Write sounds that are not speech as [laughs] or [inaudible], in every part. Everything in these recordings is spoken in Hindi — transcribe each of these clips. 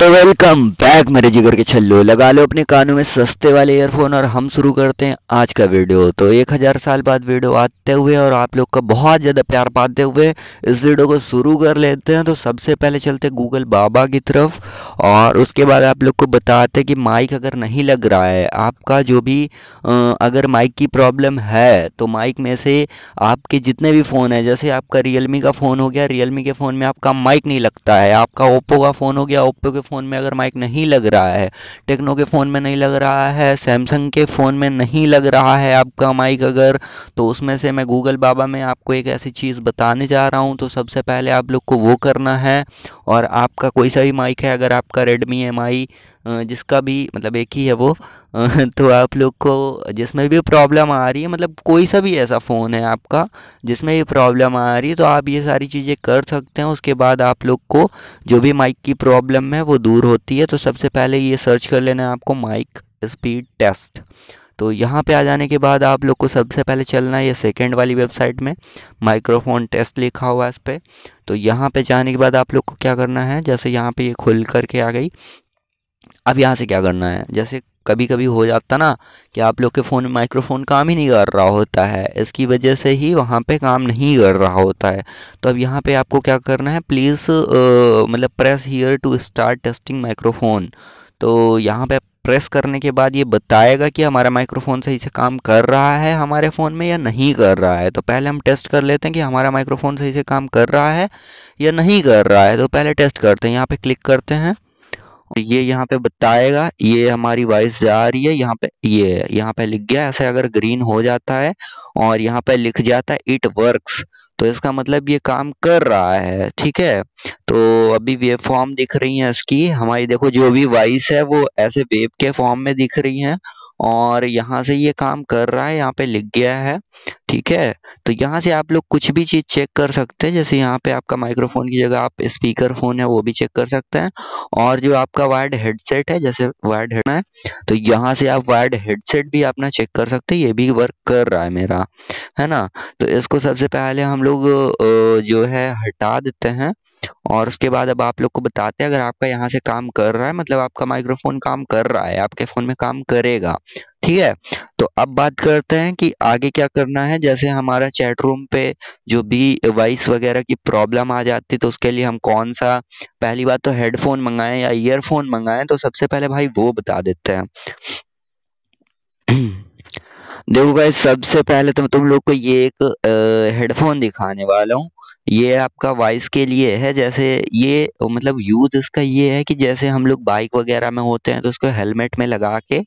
तो वेलकम बैक मेरे जिगर के छल्लो लगा लो अपने कानों में सस्ते वाले ईयरफोन और हम शुरू करते हैं आज का वीडियो तो एक हज़ार साल बाद वीडियो आते हुए और आप लोग का बहुत ज़्यादा प्यार पाते हुए इस वीडियो को शुरू कर लेते हैं तो सबसे पहले चलते गूगल बाबा की तरफ और उसके बाद आप लोग को बताते कि माइक अगर नहीं लग रहा है आपका जो भी अगर माइक की प्रॉब्लम है तो माइक में से आपके जितने भी फ़ोन हैं जैसे आपका रियलमी का फ़ोन हो गया रियलमी के फ़ोन में आपका माइक नहीं लगता है आपका ओप्पो का फ़ोन हो गया ओप्पो के फ़ोन में अगर माइक नहीं लग रहा है टेक्नो के फ़ोन में नहीं लग रहा है सैमसंग के फ़ोन में नहीं लग रहा है आपका माइक अगर तो उसमें से मैं गूगल बाबा में आपको एक ऐसी चीज़ बताने जा रहा हूँ तो सबसे पहले आप लोग को वो करना है और आपका कोई सा भी माइक है अगर आपका रेडमी एम आई जिसका भी मतलब एक ही है वो [laughs] तो आप लोग को जिसमें भी प्रॉब्लम आ रही है मतलब कोई सा भी ऐसा फ़ोन है आपका जिसमें भी प्रॉब्लम आ रही है तो आप ये सारी चीज़ें कर सकते हैं उसके बाद आप लोग को जो भी माइक की प्रॉब्लम है वो दूर होती है तो सबसे पहले ये सर्च कर लेना है आपको माइक स्पीड टेस्ट तो यहाँ पे आ जाने के बाद आप लोग को सबसे पहले चलना है ये सेकेंड वाली वेबसाइट में माइक्रोफोन टेस्ट लिखा हुआ है इस पर तो यहाँ पे जाने के बाद आप लोग को क्या करना है जैसे यहाँ पे ये खुल करके आ गई अब यहाँ से क्या करना है जैसे कभी कभी हो जाता ना कि आप लोग के फ़ोन में माइक्रोफोन काम ही नहीं कर रहा होता है इसकी वजह से ही वहाँ पे काम नहीं कर रहा होता है तो अब यहाँ पे आपको क्या करना है प्लीज़ मतलब press here to start testing microphone तो यहाँ पे प्रेस करने के बाद ये बताएगा कि हमारा माइक्रोफोन सही से काम कर रहा है हमारे फ़ोन में या नहीं कर रहा है तो पहले हम टेस्ट कर लेते हैं कि हमारा माइक्रोफोन सही से काम कर रहा है या नहीं कर रहा है तो पहले टेस्ट करते हैं यहाँ पर क्लिक करते हैं तो ये यहाँ पे बताएगा ये हमारी वॉइस जा रही है यहाँ पे ये यहाँ पे लिख गया ऐसे अगर ग्रीन हो जाता है और यहाँ पे लिख जाता है इट वर्क्स तो इसका मतलब ये काम कर रहा है ठीक है तो अभी वेब फॉर्म दिख रही है इसकी हमारी देखो जो भी वॉइस है वो ऐसे वेब के फॉर्म में दिख रही है और यहाँ से ये काम कर रहा है यहाँ पे लिख गया है ठीक है तो यहाँ से आप लोग कुछ भी चीज़ चेक कर सकते हैं जैसे यहाँ पे आपका माइक्रोफोन की जगह आप स्पीकर फोन है वो भी चेक कर सकते हैं और जो आपका वायर्ड हेडसेट है जैसे वायर्ड हेड है तो यहाँ से आप वायर्ड हेडसेट भी अपना चेक कर सकते हैं ये भी वर्क कर रहा है मेरा है ना तो इसको सबसे पहले हम लोग जो है हटा देते हैं और उसके बाद अब आप लोग को बताते हैं अगर आपका यहाँ से काम कर रहा है मतलब आपका माइक्रोफोन काम कर रहा है आपके फ़ोन में काम करेगा ठीक है तो अब बात करते हैं कि आगे क्या करना है जैसे हमारा चैट रूम पे जो भी वॉइस वगैरह की प्रॉब्लम आ जाती तो उसके लिए हम कौन सा पहली बात तो हेडफोन मंगाएं या ईयरफोन मंगाएं तो सबसे पहले भाई वो बता देते हैं [clears throat] देखो भाई सबसे पहले तो तुम लोग को ये एक हेडफोन दिखाने वाला हूँ ये आपका वॉइस के लिए है जैसे ये मतलब यूज इसका ये है कि जैसे हम लोग बाइक वगैरह में होते हैं तो उसको हेलमेट में लगा के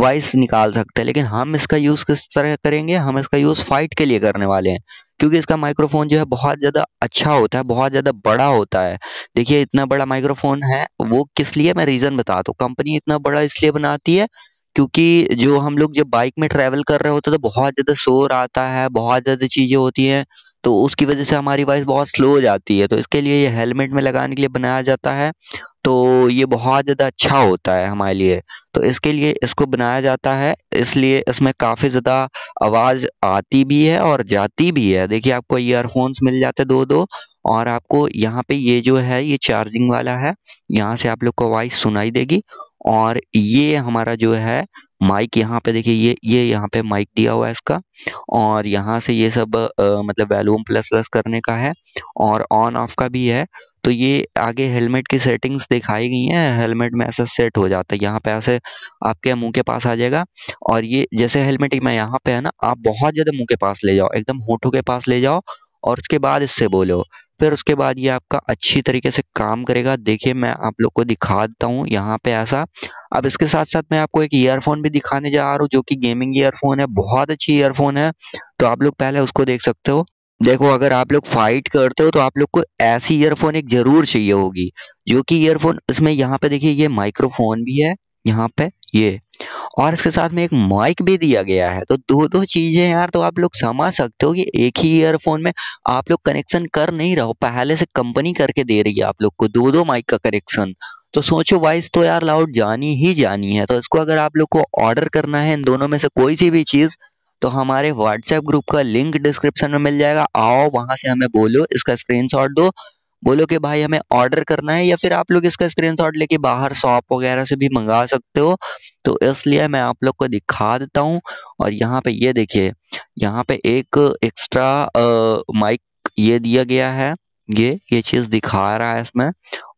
वॉइस निकाल सकते हैं लेकिन हम इसका यूज़ किस तरह करेंगे हम इसका यूज़ फाइट के लिए करने वाले हैं क्योंकि इसका माइक्रोफोन जो है बहुत ज़्यादा अच्छा होता है बहुत ज़्यादा बड़ा होता है देखिए इतना बड़ा माइक्रोफोन है वो किस लिए मैं रीज़न बताता हूँ कंपनी इतना बड़ा इसलिए बनाती है क्योंकि जो हम लोग जब बाइक में ट्रेवल कर रहे होते हैं तो बहुत ज़्यादा शोर आता है बहुत ज़्यादा चीज़ें होती हैं तो उसकी वजह से हमारी वॉइस बहुत स्लो हो जाती है तो इसके लिए ये हेलमेट में लगाने के लिए बनाया जाता है तो ये बहुत ज़्यादा अच्छा होता है हमारे लिए तो इसके लिए इसको बनाया जाता है इसलिए इसमें काफ़ी ज़्यादा आवाज़ आती भी है और जाती भी है देखिए आपको ईयरफोन्स मिल जाते दो दो और आपको यहाँ पे ये जो है ये चार्जिंग वाला है यहाँ से आप लोग को वॉइस सुनाई देगी और ये हमारा जो है माइक यहाँ पे देखिए ये ये यहाँ पे माइक दिया हुआ है इसका और यहाँ से ये सब आ, मतलब वैल्यूम प्लस प्लस करने का है और ऑन ऑफ का भी है तो ये आगे हेलमेट की सेटिंग्स दिखाई गई हैं हेलमेट में ऐसा सेट हो जाता है यहाँ पे ऐसे आपके मुंह के पास आ जाएगा और ये जैसे हेलमेट में यहाँ पे है ना आप बहुत ज़्यादा मुंह के पास ले जाओ एकदम होठों के पास ले जाओ और उसके बाद इससे बोलो फिर उसके बाद ये आपका अच्छी तरीके से काम करेगा देखिए मैं आप लोग को दिखा देता हूँ यहाँ पे ऐसा अब इसके साथ साथ मैं आपको एक ईयरफोन भी दिखाने जा रहा हूँ जो कि गेमिंग ईयरफोन है बहुत अच्छी ईयरफोन है तो आप लोग पहले उसको देख सकते हो देखो अगर आप लोग फाइट करते हो तो आप लोग को ऐसी ईयरफोन एक जरूर चाहिए होगी जो कि ईयरफोन इसमें यहाँ पे देखिए ये माइक्रोफोन भी है यहाँ पे ये और इसके साथ में एक माइक भी दिया गया है तो दो दो चीजें यार तो आप लोग समझ सकते हो कि एक ही ईयरफोन में आप लोग कनेक्शन कर नहीं रहो पहले से कंपनी करके दे रही है आप लोग को दो दो माइक का कनेक्शन तो सोचो वाइस तो यार लाउड जानी ही जानी है तो इसको अगर आप लोग को ऑर्डर करना है इन दोनों में से कोई सी भी चीज़ तो हमारे व्हाट्सएप ग्रुप का लिंक डिस्क्रिप्शन में मिल जाएगा आओ वहां से हमें बोलो इसका स्क्रीन दो बोलो कि भाई हमें ऑर्डर करना है या फिर आप लोग इसका स्क्रीन लेके बाहर शॉप वगैरह से भी मंगा सकते हो तो इसलिए मैं आप लोग को दिखा देता हूँ और यहाँ पे ये देखिए यहाँ पे एक एक्स्ट्रा माइक ये दिया गया है ये ये चीज दिखा रहा है इसमें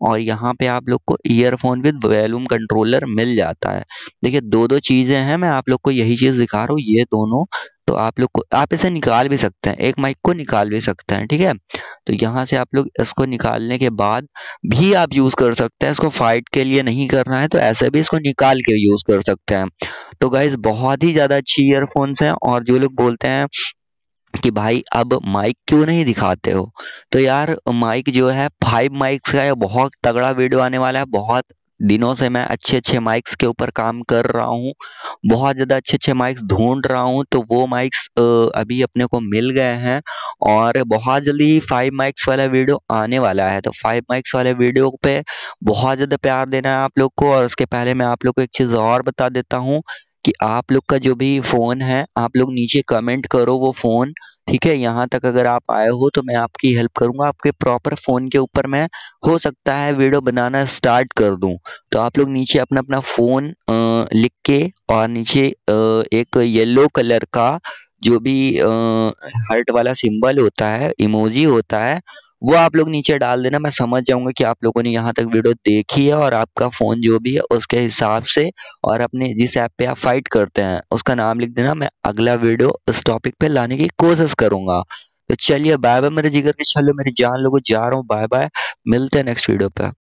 और यहाँ पे आप लोग को ईयरफोन विद वैल्यूम कंट्रोलर मिल जाता है देखिए दो दो चीजें हैं मैं आप लोग को यही चीज दिखा रहा हूँ ये दोनों तो आप लोग को आप इसे निकाल भी सकते हैं एक माइक को निकाल भी सकते हैं ठीक है तो यहाँ से आप लोग इसको निकालने के बाद भी आप यूज कर सकते हैं इसको फाइट के लिए नहीं करना है तो ऐसे भी इसको निकाल के यूज कर सकते हैं तो गाइज बहुत ही ज्यादा अच्छी ईयरफोन्स हैं और जो लोग बोलते हैं कि भाई अब माइक क्यों नहीं दिखाते हो तो यार माइक जो है फाइव माइक्स का बहुत तगड़ा वीडियो आने वाला है बहुत दिनों से मैं अच्छे अच्छे माइक्स के ऊपर काम कर रहा हूँ बहुत ज़्यादा अच्छे अच्छे माइक्स ढूंढ रहा हूँ तो वो माइक्स अभी अपने को मिल गए हैं और बहुत जल्दी ही फाइव माइक्स वाला वीडियो आने वाला है तो फाइव माइक्स वाले वीडियो पे बहुत ज़्यादा प्यार देना है आप लोग को और उसके पहले मैं आप लोग को एक चीज़ और बता देता हूँ कि आप लोग का जो भी फ़ोन है आप लोग नीचे कमेंट करो वो फ़ोन ठीक है यहाँ तक अगर आप आए हो तो मैं आपकी हेल्प करूंगा आपके प्रॉपर फ़ोन के ऊपर मैं हो सकता है वीडियो बनाना स्टार्ट कर दूं तो आप लोग नीचे अपना अपना फ़ोन लिख के और नीचे एक येलो कलर का जो भी हार्ट वाला सिंबल होता है इमोजी होता है वो आप लोग नीचे डाल देना मैं समझ जाऊंगा कि आप लोगों ने यहाँ तक वीडियो देखी है और आपका फ़ोन जो भी है उसके हिसाब से और अपने जिस ऐप पे आप फाइट करते हैं उसका नाम लिख देना मैं अगला वीडियो इस टॉपिक पे लाने की कोशिश करूंगा तो चलिए बाय बाय मेरे जिगर के चलो मेरी जान लोगों जा रहा हूँ बाय बाय मिलते हैं नेक्स्ट वीडियो पे